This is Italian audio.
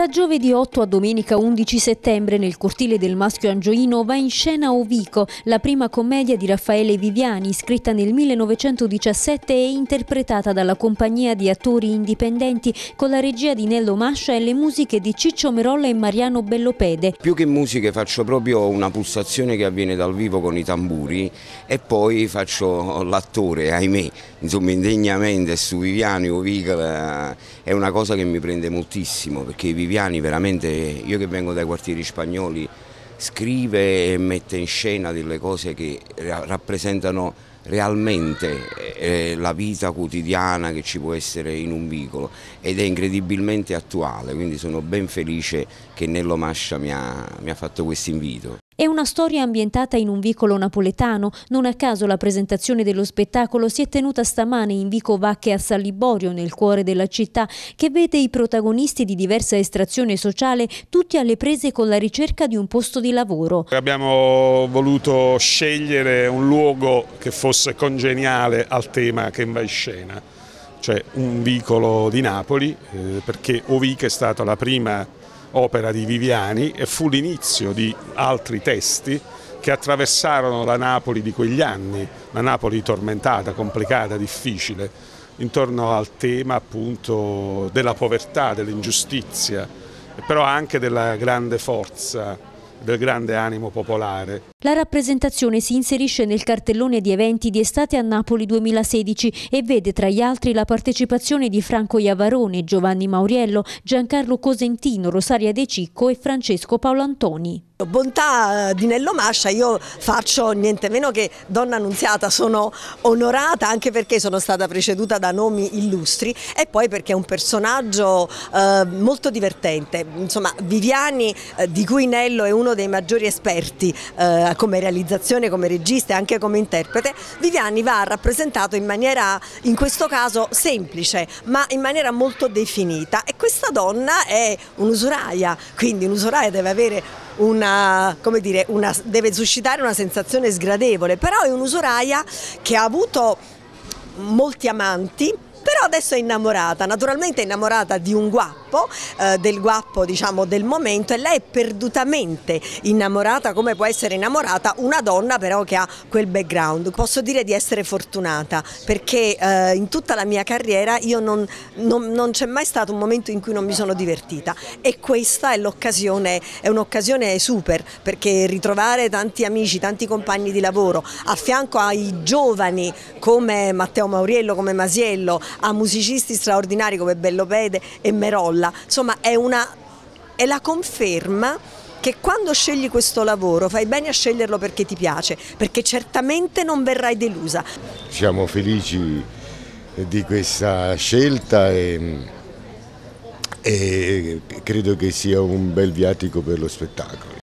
Da giovedì 8 a domenica 11 settembre nel cortile del Maschio Angioino va in scena Ovico, la prima commedia di Raffaele Viviani, scritta nel 1917 e interpretata dalla compagnia di attori indipendenti con la regia di Nello Mascia e le musiche di Ciccio Merolla e Mariano Bellopede. Più che musiche faccio proprio una pulsazione che avviene dal vivo con i tamburi e poi faccio l'attore, ahimè, insomma indegnamente su Viviani Ovico eh, è una cosa che mi prende moltissimo perché Viviani Viviani veramente, io che vengo dai quartieri spagnoli, scrive e mette in scena delle cose che rappresentano realmente eh, eh, la vita quotidiana che ci può essere in un vicolo ed è incredibilmente attuale, quindi sono ben felice che Nello Mascia mi ha, mi ha fatto questo invito. È una storia ambientata in un vicolo napoletano, non a caso la presentazione dello spettacolo si è tenuta stamane in Vico Vacche a Salliborio, nel cuore della città, che vede i protagonisti di diversa estrazione sociale tutti alle prese con la ricerca di un posto di lavoro. Abbiamo voluto scegliere un luogo che fosse congeniale al tema che va in scena, cioè un vicolo di Napoli, eh, perché Ovica è stata la prima opera di Viviani e fu l'inizio di altri testi che attraversarono la Napoli di quegli anni, la Napoli tormentata, complicata, difficile, intorno al tema appunto della povertà, dell'ingiustizia, però anche della grande forza del grande animo popolare. La rappresentazione si inserisce nel cartellone di eventi di estate a Napoli 2016 e vede tra gli altri la partecipazione di Franco Iavarone, Giovanni Mauriello, Giancarlo Cosentino, Rosaria De Cicco e Francesco Paolo Antoni. Bontà eh, di Nello Mascia io faccio niente meno che donna annunziata, sono onorata anche perché sono stata preceduta da nomi illustri e poi perché è un personaggio eh, molto divertente, insomma Viviani eh, di cui Nello è uno dei maggiori esperti eh, come realizzazione, come regista e anche come interprete, Viviani va rappresentato in maniera in questo caso semplice ma in maniera molto definita e questa donna è un'usuraia, quindi un'usuraia deve avere una, come dire, una, deve suscitare una sensazione sgradevole, però è un'usuraia che ha avuto molti amanti, però adesso è innamorata, naturalmente è innamorata di un guappo guappo, eh, del guappo diciamo del momento e lei è perdutamente innamorata come può essere innamorata una donna però che ha quel background. Posso dire di essere fortunata perché eh, in tutta la mia carriera io non, non, non c'è mai stato un momento in cui non mi sono divertita e questa è l'occasione, è un'occasione super perché ritrovare tanti amici, tanti compagni di lavoro a fianco ai giovani come Matteo Mauriello, come Masiello, a musicisti straordinari come Bellopede e Merolla molla, insomma è, una, è la conferma che quando scegli questo lavoro fai bene a sceglierlo perché ti piace, perché certamente non verrai delusa. Siamo felici di questa scelta e, e credo che sia un bel viatico per lo spettacolo.